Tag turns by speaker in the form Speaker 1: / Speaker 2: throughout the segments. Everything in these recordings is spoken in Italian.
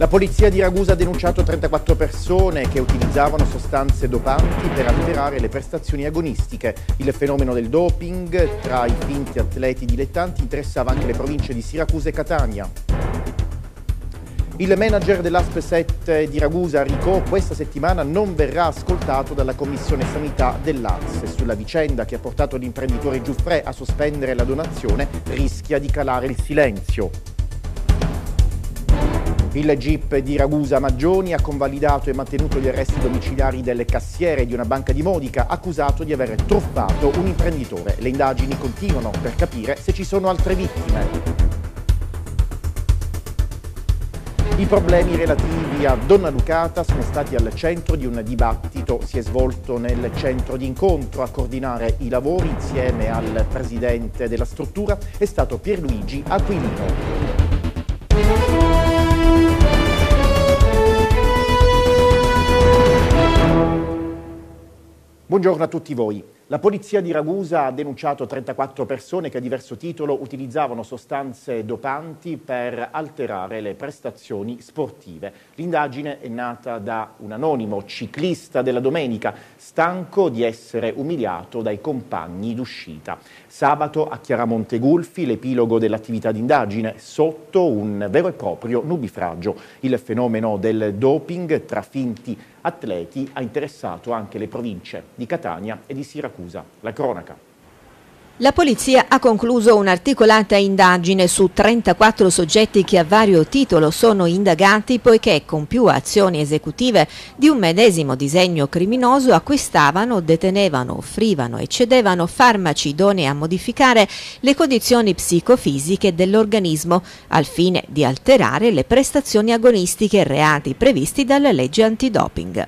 Speaker 1: La polizia di Ragusa ha denunciato 34 persone che utilizzavano sostanze dopanti per alterare le prestazioni agonistiche. Il fenomeno del doping tra i finti atleti dilettanti interessava anche le province di Siracusa e Catania. Il manager dell'ASP 7 di Ragusa, Ricò, questa settimana non verrà ascoltato dalla Commissione Sanità dell'ARS sulla vicenda che ha portato l'imprenditore Giuffre a sospendere la donazione rischia di calare il silenzio. Il GIP di Ragusa Maggioni ha convalidato e mantenuto gli arresti domiciliari delle cassiere di una banca di Modica accusato di aver truffato un imprenditore. Le indagini continuano per capire se ci sono altre vittime. I problemi relativi a Donna Lucata sono stati al centro di un dibattito, si è svolto nel centro di incontro a coordinare i lavori insieme al presidente della struttura è stato Pierluigi Aquilino. Buongiorno a tutti voi. La polizia di Ragusa ha denunciato 34 persone che a diverso titolo utilizzavano sostanze dopanti per alterare le prestazioni sportive. L'indagine è nata da un anonimo ciclista della domenica, stanco di essere umiliato dai compagni d'uscita. Sabato a Chiaramonte Gulfi l'epilogo dell'attività d'indagine sotto un vero e proprio nubifragio. Il fenomeno del doping tra finti atleti ha interessato anche le province di Catania e di Siracusa. La cronaca.
Speaker 2: La polizia ha concluso un'articolata indagine su 34 soggetti che a vario titolo sono indagati poiché con più azioni esecutive di un medesimo disegno criminoso acquistavano, detenevano, offrivano e cedevano farmaci idonei a modificare le condizioni psicofisiche dell'organismo al fine di alterare le prestazioni agonistiche e reati previsti dalla legge antidoping.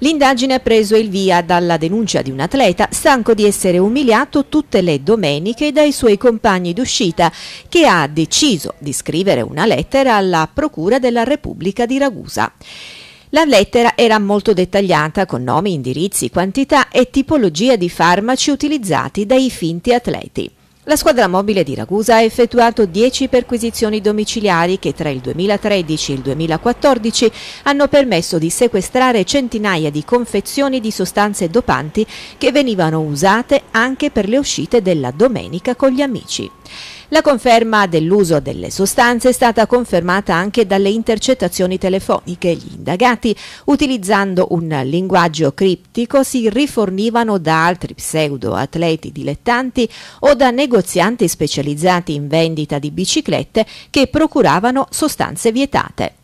Speaker 2: L'indagine ha preso il via dalla denuncia di un atleta stanco di essere umiliato tutte le Domeniche dai suoi compagni d'uscita, che ha deciso di scrivere una lettera alla Procura della Repubblica di Ragusa. La lettera era molto dettagliata con nomi, indirizzi, quantità e tipologia di farmaci utilizzati dai finti atleti. La squadra mobile di Ragusa ha effettuato 10 perquisizioni domiciliari che tra il 2013 e il 2014 hanno permesso di sequestrare centinaia di confezioni di sostanze dopanti che venivano usate anche per le uscite della domenica con gli amici. La conferma dell'uso delle sostanze è stata confermata anche dalle intercettazioni telefoniche. Gli indagati, utilizzando un linguaggio criptico, si rifornivano da altri pseudo-atleti dilettanti o da negozianti specializzati in vendita di biciclette che procuravano sostanze vietate.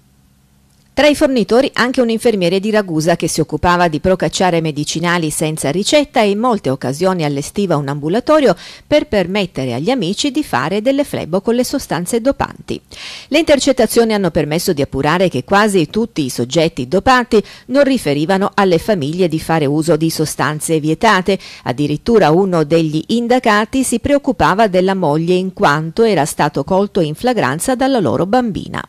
Speaker 2: Tra i fornitori anche un infermiere di Ragusa che si occupava di procacciare medicinali senza ricetta e in molte occasioni allestiva un ambulatorio per permettere agli amici di fare delle flebo con le sostanze dopanti. Le intercettazioni hanno permesso di appurare che quasi tutti i soggetti dopati non riferivano alle famiglie di fare uso di sostanze vietate, addirittura uno degli indagati si preoccupava della moglie in quanto era stato colto in flagranza dalla loro bambina.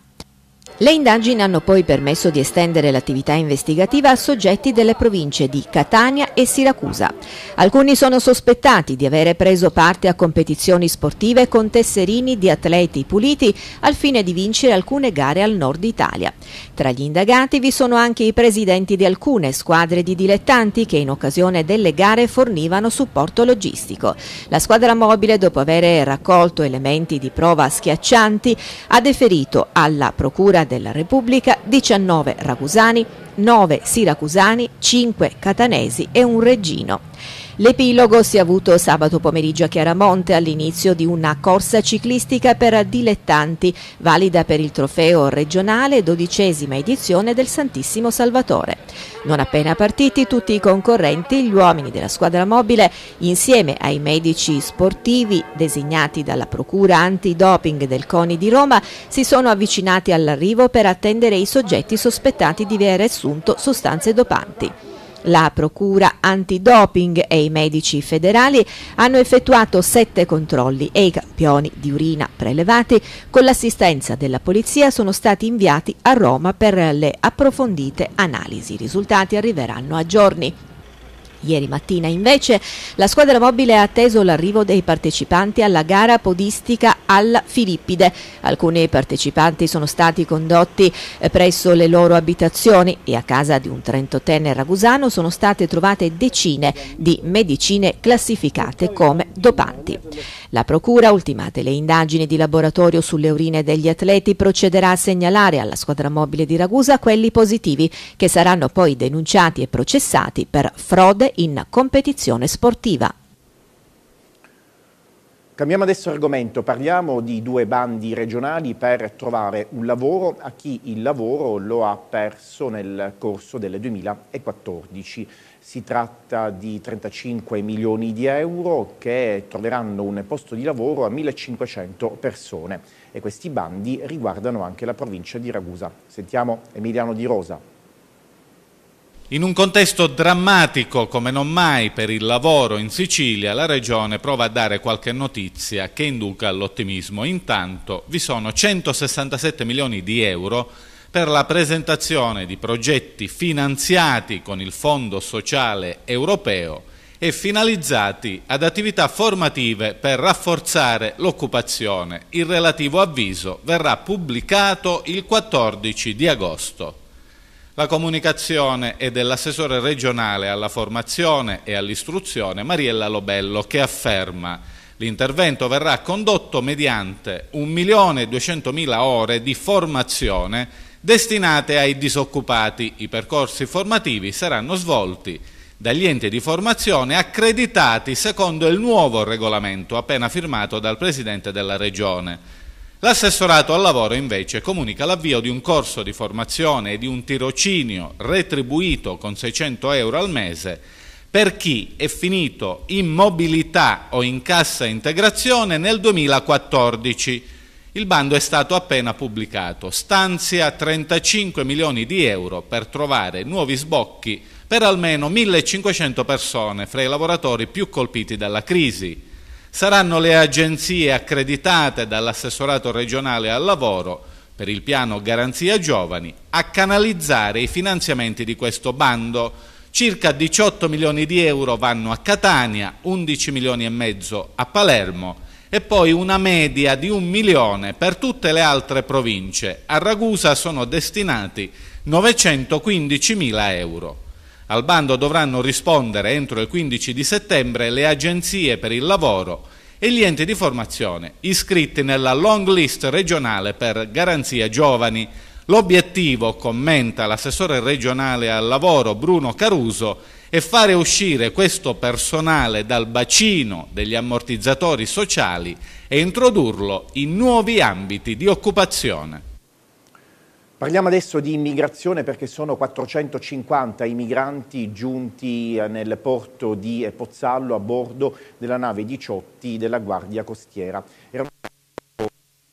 Speaker 2: Le indagini hanno poi permesso di estendere l'attività investigativa a soggetti delle province di Catania e Siracusa. Alcuni sono sospettati di avere preso parte a competizioni sportive con tesserini di atleti puliti al fine di vincere alcune gare al nord Italia. Tra gli indagati vi sono anche i presidenti di alcune squadre di dilettanti che in occasione delle gare fornivano supporto logistico. La squadra mobile, dopo aver raccolto elementi di prova schiaccianti, ha deferito alla Procura della Repubblica, 19 ragusani, 9 siracusani, 5 catanesi e un reggino. L'epilogo si è avuto sabato pomeriggio a Chiaramonte all'inizio di una corsa ciclistica per dilettanti, valida per il trofeo regionale dodicesima edizione del Santissimo Salvatore. Non appena partiti tutti i concorrenti, gli uomini della squadra mobile, insieme ai medici sportivi designati dalla Procura Antidoping del CONI di Roma, si sono avvicinati all'arrivo per attendere i soggetti sospettati di aver assunto sostanze dopanti. La Procura Antidoping e i medici federali hanno effettuato sette controlli e i campioni di urina prelevati con l'assistenza della polizia sono stati inviati a Roma per le approfondite analisi. I risultati arriveranno a giorni. Ieri mattina invece la squadra mobile ha atteso l'arrivo dei partecipanti alla gara podistica alla Filippide. Alcuni partecipanti sono stati condotti eh, presso le loro abitazioni e a casa di un trentottenne ragusano sono state trovate decine di medicine classificate come dopanti. La Procura, ultimate le indagini di laboratorio sulle urine degli atleti, procederà a segnalare alla squadra mobile di Ragusa quelli positivi che saranno poi denunciati e processati per frode in competizione sportiva.
Speaker 1: Cambiamo adesso argomento, parliamo di due bandi regionali per trovare un lavoro a chi il lavoro lo ha perso nel corso del 2014. Si tratta di 35 milioni di euro che troveranno un posto di lavoro a 1500 persone e questi bandi riguardano anche la provincia di Ragusa. Sentiamo Emiliano Di Rosa.
Speaker 3: In un contesto drammatico come non mai per il lavoro in Sicilia, la Regione prova a dare qualche notizia che induca all'ottimismo. Intanto vi sono 167 milioni di euro per la presentazione di progetti finanziati con il Fondo Sociale Europeo e finalizzati ad attività formative per rafforzare l'occupazione. Il relativo avviso verrà pubblicato il 14 di agosto. La comunicazione è dell'assessore regionale alla formazione e all'istruzione Mariella Lobello che afferma l'intervento verrà condotto mediante 1.200.000 ore di formazione destinate ai disoccupati. I percorsi formativi saranno svolti dagli enti di formazione accreditati secondo il nuovo regolamento appena firmato dal Presidente della Regione. L'assessorato al lavoro invece comunica l'avvio di un corso di formazione e di un tirocinio retribuito con 600 euro al mese per chi è finito in mobilità o in cassa integrazione nel 2014. Il bando è stato appena pubblicato, stanzia 35 milioni di euro per trovare nuovi sbocchi per almeno 1500 persone fra i lavoratori più colpiti dalla crisi saranno le agenzie accreditate dall'assessorato regionale al lavoro per il piano Garanzia Giovani a canalizzare i finanziamenti di questo bando. Circa 18 milioni di euro vanno a Catania, 11 milioni e mezzo a Palermo e poi una media di un milione per tutte le altre province. A Ragusa sono destinati 915 mila euro. Al bando dovranno rispondere entro il 15 di settembre le agenzie per il lavoro e gli enti di formazione iscritti nella long list regionale per garanzia giovani. L'obiettivo, commenta l'assessore regionale al lavoro Bruno Caruso, è fare uscire questo personale dal bacino degli ammortizzatori sociali e introdurlo in nuovi ambiti di occupazione.
Speaker 1: Parliamo adesso di immigrazione perché sono 450 i migranti giunti eh, nel porto di eh, Pozzallo a bordo della nave 18 della Guardia Costiera. Erano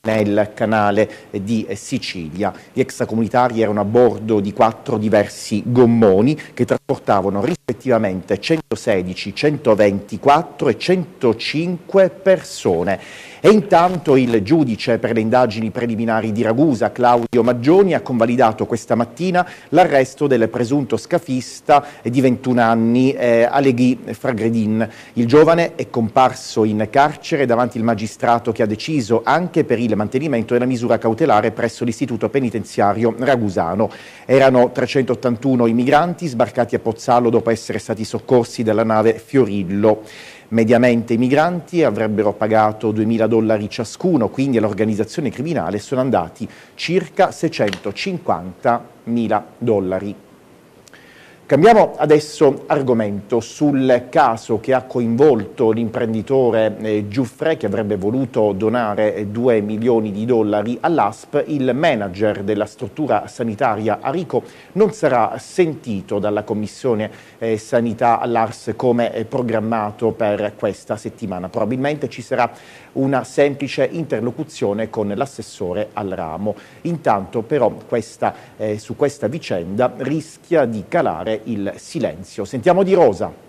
Speaker 1: nel canale eh, di Sicilia. Gli extracomunitari erano a bordo di quattro diversi gommoni che tra portavano rispettivamente 116, 124 e 105 persone. E intanto il giudice per le indagini preliminari di Ragusa, Claudio Maggioni, ha convalidato questa mattina l'arresto del presunto scafista di 21 anni, eh, Aleghi Fragredin. Il giovane è comparso in carcere davanti al magistrato che ha deciso anche per il mantenimento della misura cautelare presso l'istituto penitenziario ragusano. Erano 381 i migranti sbarcati a Pozzallo, dopo essere stati soccorsi dalla nave Fiorillo. Mediamente i migranti avrebbero pagato 2.000 dollari ciascuno, quindi all'organizzazione criminale sono andati circa 650.000 dollari. Cambiamo adesso argomento sul caso che ha coinvolto l'imprenditore eh, Giuffre che avrebbe voluto donare 2 eh, milioni di dollari all'ASP. Il manager della struttura sanitaria Arico non sarà sentito dalla Commissione eh, Sanità all'ARS come programmato per questa settimana. Probabilmente ci sarà una semplice interlocuzione con l'assessore al ramo. Intanto però questa, eh, su questa vicenda rischia di calare il silenzio. Sentiamo di Rosa.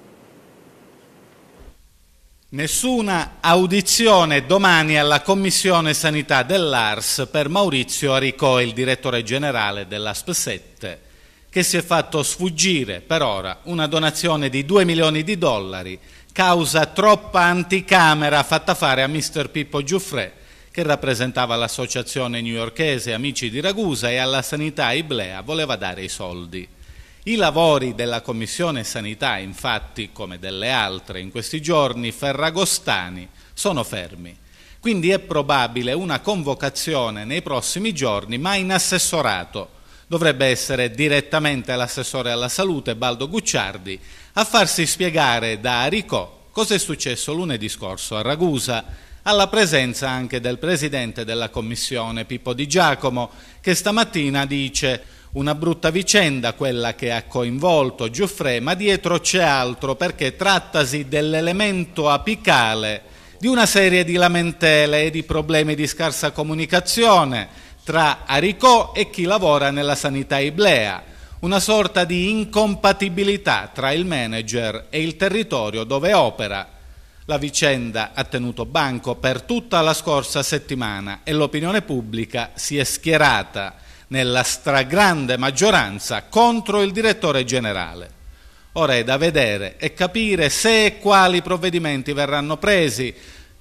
Speaker 3: Nessuna audizione domani alla Commissione Sanità dell'ARS per Maurizio Aricò, il direttore generale dell'ASP 7, che si è fatto sfuggire per ora una donazione di 2 milioni di dollari causa troppa anticamera fatta fare a Mr. Pippo Giuffre, che rappresentava l'associazione newyorchese Amici di Ragusa e alla sanità Iblea voleva dare i soldi. I lavori della Commissione Sanità, infatti, come delle altre in questi giorni, ferragostani, sono fermi. Quindi è probabile una convocazione nei prossimi giorni, ma in assessorato. Dovrebbe essere direttamente l'assessore alla salute Baldo Gucciardi a farsi spiegare da Ricò cosa è successo lunedì scorso a Ragusa, alla presenza anche del presidente della commissione Pippo Di Giacomo, che stamattina dice una brutta vicenda quella che ha coinvolto Giuffre, ma dietro c'è altro perché trattasi dell'elemento apicale di una serie di lamentele e di problemi di scarsa comunicazione tra Aricò e chi lavora nella sanità iblea una sorta di incompatibilità tra il manager e il territorio dove opera. La vicenda ha tenuto banco per tutta la scorsa settimana e l'opinione pubblica si è schierata nella stragrande maggioranza contro il direttore generale. Ora è da vedere e capire se e quali provvedimenti verranno presi,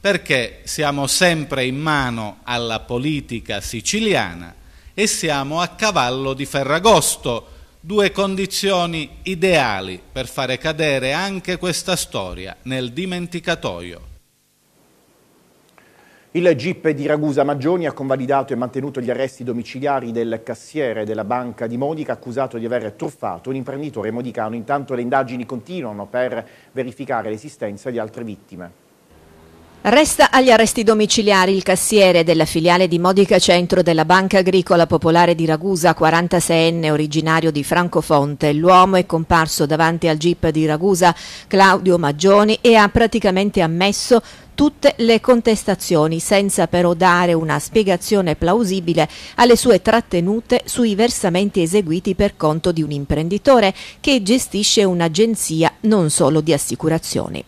Speaker 3: perché siamo sempre in mano alla politica siciliana e siamo a cavallo di Ferragosto, due condizioni ideali per fare cadere anche questa storia nel dimenticatoio.
Speaker 1: Il GIP di Ragusa Maggioni ha convalidato e mantenuto gli arresti domiciliari del cassiere della banca di Modica accusato di aver truffato un imprenditore modicano. Intanto le indagini continuano per verificare l'esistenza di altre vittime.
Speaker 2: Resta agli arresti domiciliari il cassiere della filiale di Modica Centro della Banca Agricola Popolare di Ragusa, 46enne originario di Francofonte. L'uomo è comparso davanti al GIP di Ragusa, Claudio Maggioni, e ha praticamente ammesso tutte le contestazioni, senza però dare una spiegazione plausibile alle sue trattenute sui versamenti eseguiti per conto di un imprenditore che gestisce un'agenzia non solo di assicurazioni.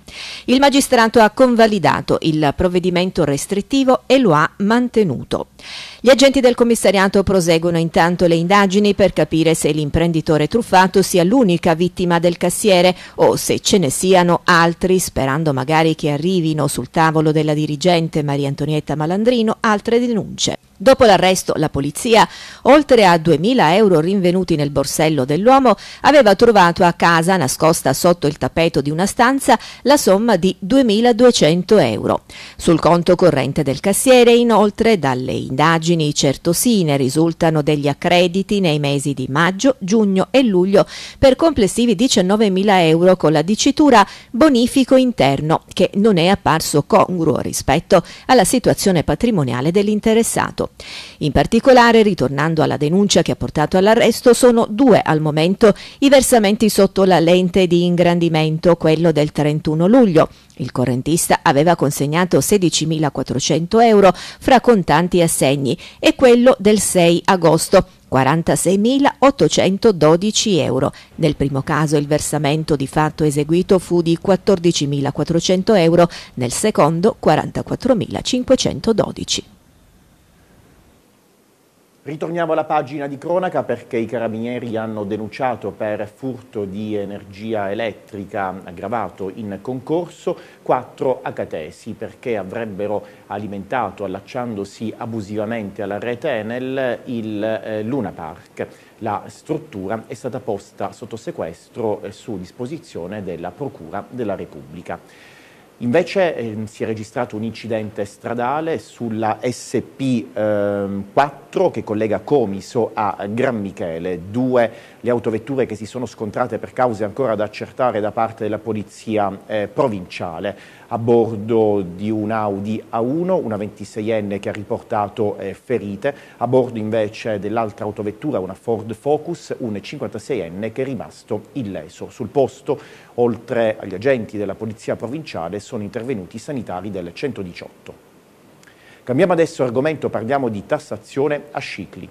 Speaker 2: Il magistrato ha convalidato il provvedimento restrittivo e lo ha mantenuto. Gli agenti del commissariato proseguono intanto le indagini per capire se l'imprenditore truffato sia l'unica vittima del cassiere o se ce ne siano altri, sperando magari che arrivino sul tavolo della dirigente Maria Antonietta Malandrino altre denunce. Dopo l'arresto, la polizia, oltre a 2.000 euro rinvenuti nel borsello dell'uomo, aveva trovato a casa, nascosta sotto il tappeto di una stanza, la somma di 2.200 euro. Sul conto corrente del cassiere, inoltre, dalle indagini certosine risultano degli accrediti nei mesi di maggio, giugno e luglio per complessivi 19.000 euro con la dicitura bonifico interno, che non è apparso congruo rispetto alla situazione patrimoniale dell'interessato. In particolare, ritornando alla denuncia che ha portato all'arresto, sono due al momento i versamenti sotto la lente di ingrandimento, quello del 31 luglio. Il correntista aveva consegnato 16.400 euro fra contanti e assegni e quello del 6 agosto, 46.812 euro. Nel primo caso il versamento di fatto eseguito fu di 14.400 euro, nel secondo 44.512.
Speaker 1: Ritorniamo alla pagina di cronaca perché i carabinieri hanno denunciato per furto di energia elettrica aggravato in concorso quattro acatesi perché avrebbero alimentato allacciandosi abusivamente alla rete Enel il eh, Luna Park. La struttura è stata posta sotto sequestro eh, su disposizione della Procura della Repubblica. Invece ehm, si è registrato un incidente stradale sulla SP4 ehm, che collega Comiso a Gran Michele, due le autovetture che si sono scontrate per cause ancora da accertare da parte della polizia eh, provinciale. A bordo di un Audi A1, una 26enne che ha riportato eh, ferite, a bordo invece dell'altra autovettura, una Ford Focus, un 56enne che è rimasto illeso. Sul posto, oltre agli agenti della polizia provinciale, sono intervenuti i sanitari del 118. Cambiamo adesso argomento, parliamo di tassazione a cicli.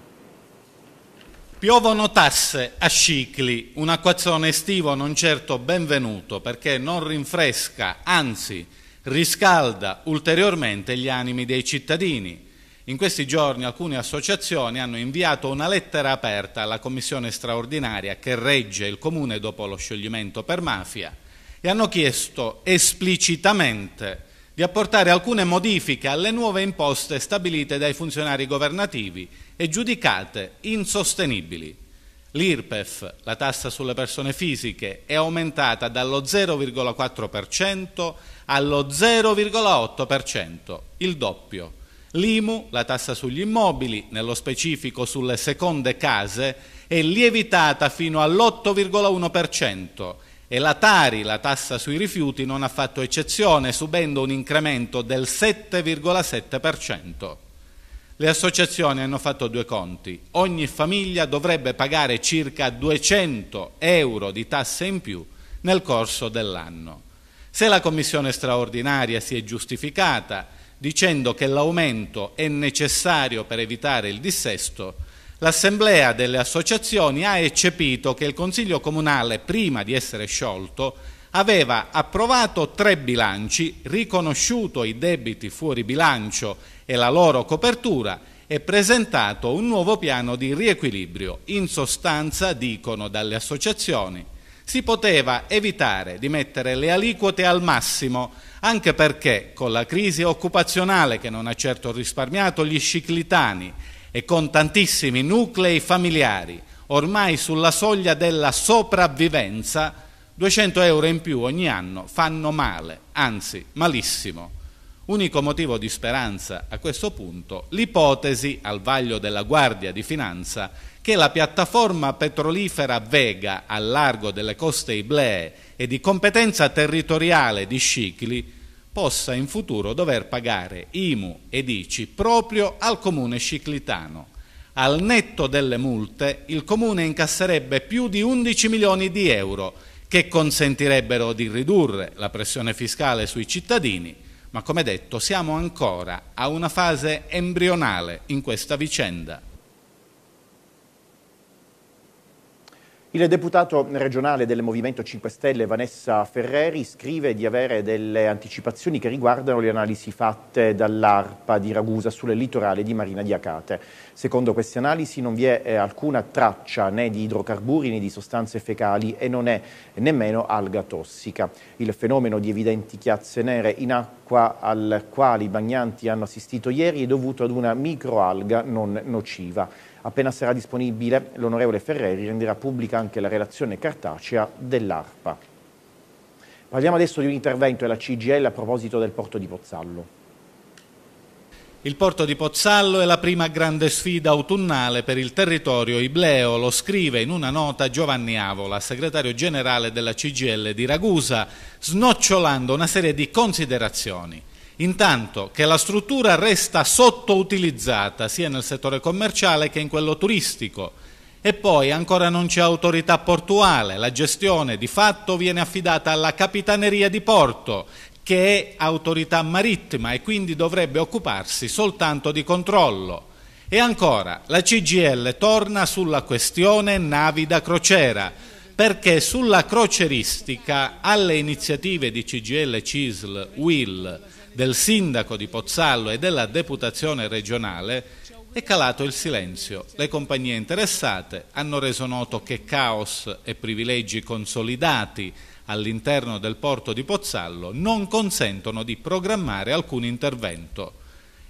Speaker 3: Piovono tasse a Scicli, un acquazzone estivo non certo benvenuto perché non rinfresca, anzi riscalda ulteriormente gli animi dei cittadini. In questi giorni alcune associazioni hanno inviato una lettera aperta alla commissione straordinaria che regge il comune dopo lo scioglimento per mafia e hanno chiesto esplicitamente di apportare alcune modifiche alle nuove imposte stabilite dai funzionari governativi e giudicate insostenibili. L'IRPEF, la tassa sulle persone fisiche, è aumentata dallo 0,4% allo 0,8%, il doppio. L'IMU, la tassa sugli immobili, nello specifico sulle seconde case, è lievitata fino all'8,1%, e la Tari, la tassa sui rifiuti, non ha fatto eccezione, subendo un incremento del 7,7%. Le associazioni hanno fatto due conti. Ogni famiglia dovrebbe pagare circa 200 euro di tasse in più nel corso dell'anno. Se la commissione straordinaria si è giustificata dicendo che l'aumento è necessario per evitare il dissesto, l'Assemblea delle associazioni ha eccepito che il Consiglio Comunale, prima di essere sciolto, aveva approvato tre bilanci, riconosciuto i debiti fuori bilancio e la loro copertura e presentato un nuovo piano di riequilibrio. In sostanza, dicono dalle associazioni, si poteva evitare di mettere le aliquote al massimo, anche perché con la crisi occupazionale che non ha certo risparmiato gli sciclitani e con tantissimi nuclei familiari ormai sulla soglia della sopravvivenza, 200 euro in più ogni anno fanno male, anzi malissimo. Unico motivo di speranza a questo punto, l'ipotesi al vaglio della Guardia di Finanza che la piattaforma petrolifera Vega al largo delle coste Iblee e di competenza territoriale di Scicli possa in futuro dover pagare IMU ed ICI proprio al comune ciclitano. Al netto delle multe il comune incasserebbe più di 11 milioni di euro che consentirebbero di ridurre la pressione fiscale sui cittadini, ma come detto siamo ancora a una fase embrionale in questa vicenda.
Speaker 1: Il deputato regionale del Movimento 5 Stelle Vanessa Ferreri scrive di avere delle anticipazioni che riguardano le analisi fatte dall'ARPA di Ragusa sul litorale di Marina di Acate. Secondo queste analisi non vi è eh, alcuna traccia né di idrocarburi né di sostanze fecali e non è nemmeno alga tossica. Il fenomeno di evidenti chiazze nere in acqua al quale i bagnanti hanno assistito ieri è dovuto ad una microalga non nociva. Appena sarà disponibile, l'onorevole Ferreri renderà pubblica anche la relazione cartacea dell'ARPA. Parliamo adesso di un intervento della CGL a proposito del porto di Pozzallo.
Speaker 3: Il porto di Pozzallo è la prima grande sfida autunnale per il territorio ibleo, lo scrive in una nota Giovanni Avola, segretario generale della CGL di Ragusa, snocciolando una serie di considerazioni. Intanto che la struttura resta sottoutilizzata sia nel settore commerciale che in quello turistico e poi ancora non c'è autorità portuale, la gestione di fatto viene affidata alla Capitaneria di Porto che è autorità marittima e quindi dovrebbe occuparsi soltanto di controllo. E ancora, la CGL torna sulla questione navi da crociera, perché sulla croceristica alle iniziative di CGL, CISL, WIL, del sindaco di Pozzallo e della deputazione regionale, è calato il silenzio. Le compagnie interessate hanno reso noto che caos e privilegi consolidati all'interno del porto di Pozzallo non consentono di programmare alcun intervento.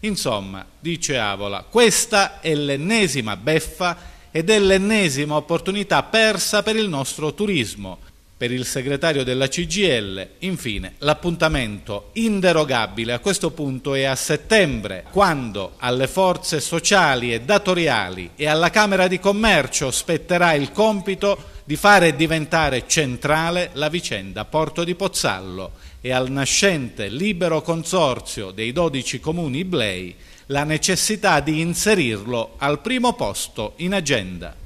Speaker 3: Insomma, dice Avola, questa è l'ennesima beffa ed è l'ennesima opportunità persa per il nostro turismo per il segretario della CGL. Infine, l'appuntamento inderogabile a questo punto è a settembre, quando alle forze sociali e datoriali e alla Camera di Commercio spetterà il compito di fare diventare centrale la vicenda Porto di Pozzallo e al nascente libero consorzio dei 12 comuni Blei la necessità di inserirlo al primo posto in agenda.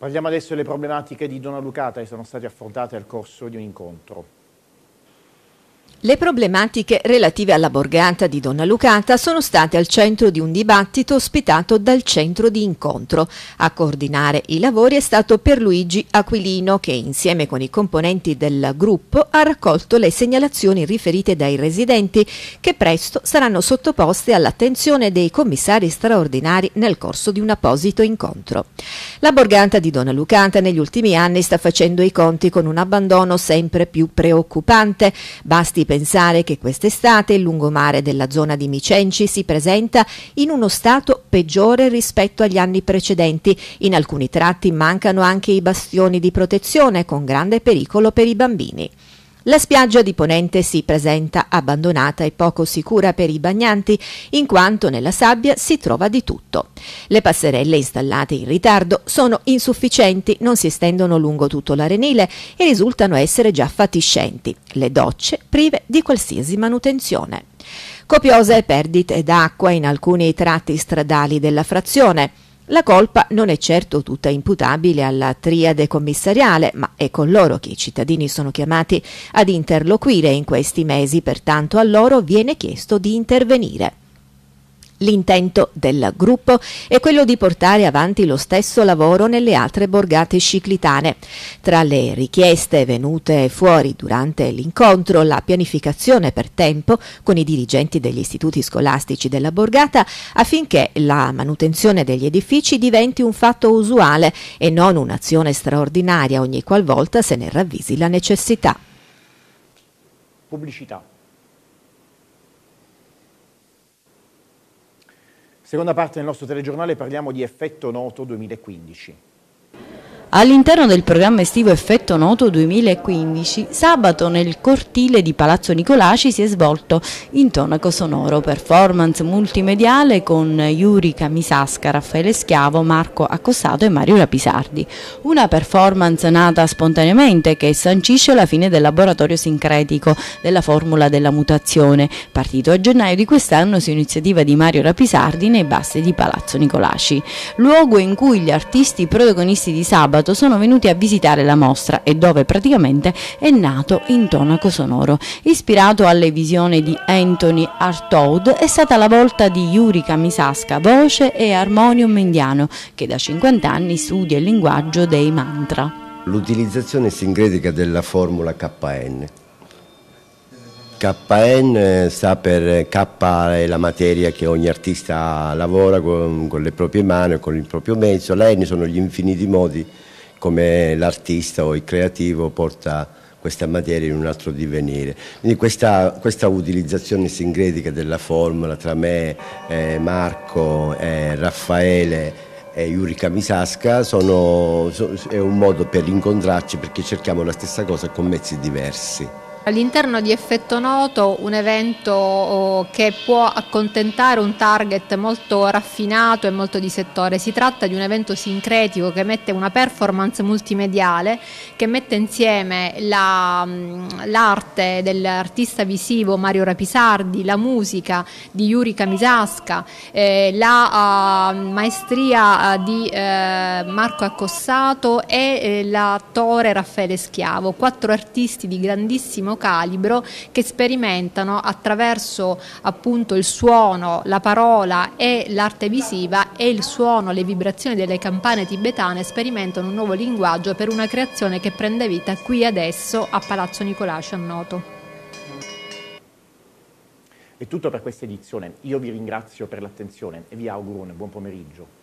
Speaker 1: Parliamo adesso delle problematiche di Dona Lucata che sono state affrontate al corso di un incontro.
Speaker 2: Le problematiche relative alla Borgata di Donna Lucata sono state al centro di un dibattito ospitato dal centro di incontro. A coordinare i lavori è stato Pierluigi Aquilino che insieme con i componenti del gruppo ha raccolto le segnalazioni riferite dai residenti che presto saranno sottoposte all'attenzione dei commissari straordinari nel corso di un apposito incontro. La Borgata di Donna Lucata negli ultimi anni sta facendo i conti con un abbandono sempre più preoccupante. Basti Basti pensare che quest'estate il lungomare della zona di Micenci si presenta in uno stato peggiore rispetto agli anni precedenti. In alcuni tratti mancano anche i bastioni di protezione con grande pericolo per i bambini. La spiaggia di Ponente si presenta abbandonata e poco sicura per i bagnanti, in quanto nella sabbia si trova di tutto. Le passerelle installate in ritardo sono insufficienti, non si estendono lungo tutto l'arenile e risultano essere già fatiscenti, le docce prive di qualsiasi manutenzione. Copiose perdite d'acqua in alcuni tratti stradali della frazione. La colpa non è certo tutta imputabile alla triade commissariale, ma è con loro che i cittadini sono chiamati ad interloquire in questi mesi, pertanto a loro viene chiesto di intervenire. L'intento del gruppo è quello di portare avanti lo stesso lavoro nelle altre borgate ciclitane. Tra le richieste venute fuori durante l'incontro, la pianificazione per tempo con i dirigenti degli istituti scolastici della borgata affinché la manutenzione degli edifici diventi un fatto usuale e non un'azione straordinaria ogni qualvolta se ne ravvisi la necessità.
Speaker 1: Pubblicità. Seconda parte del nostro telegiornale parliamo di effetto noto 2015.
Speaker 2: All'interno del programma estivo Effetto Noto 2015, sabato nel cortile di Palazzo Nicolaci si è svolto intonaco sonoro, performance multimediale con Yuri Camisasca, Raffaele Schiavo, Marco Accostato e Mario Rapisardi. Una performance nata spontaneamente che sancisce la fine del laboratorio sincretico della formula della mutazione, partito a gennaio di quest'anno su iniziativa di Mario Rapisardi nei bassi di Palazzo Nicolaci, luogo in cui gli artisti protagonisti di sabato sabato sono venuti a visitare la mostra e dove praticamente è nato Intonaco Sonoro. Ispirato alle visioni di Anthony Artaud è stata la volta di Yuri Kamisaska, voce e armonium indiano, che da 50 anni studia il linguaggio dei mantra.
Speaker 1: L'utilizzazione sincretica della formula KN, KN sta per K è la materia che ogni artista lavora con, con le proprie mani, con il proprio mezzo, la N sono gli infiniti modi come l'artista o il creativo porta questa materia in un altro divenire. Quindi questa, questa utilizzazione singretica della formula tra me, eh, Marco, eh, Raffaele e Yurika Misasca sono, so, è un modo per incontrarci perché cerchiamo la stessa cosa con mezzi diversi.
Speaker 2: All'interno di Effetto Noto, un evento oh, che può accontentare un target molto raffinato e molto di settore, si tratta di un evento sincretico che mette una performance multimediale, che mette insieme mm, l'arte dell'artista visivo Mario Rapisardi, la musica di Yuri Kamisaska, eh, la uh, maestria ah, di eh, Marco Accossato e eh, l'attore Raffaele Schiavo, quattro artisti di grandissimo altissimo calibro che sperimentano attraverso appunto il suono, la parola e l'arte visiva e il suono, le vibrazioni delle campane tibetane sperimentano un nuovo linguaggio per una creazione che prende vita qui adesso a Palazzo Nicolaci a Noto.
Speaker 1: È tutto per questa edizione. Io vi ringrazio per l'attenzione e vi auguro un buon pomeriggio.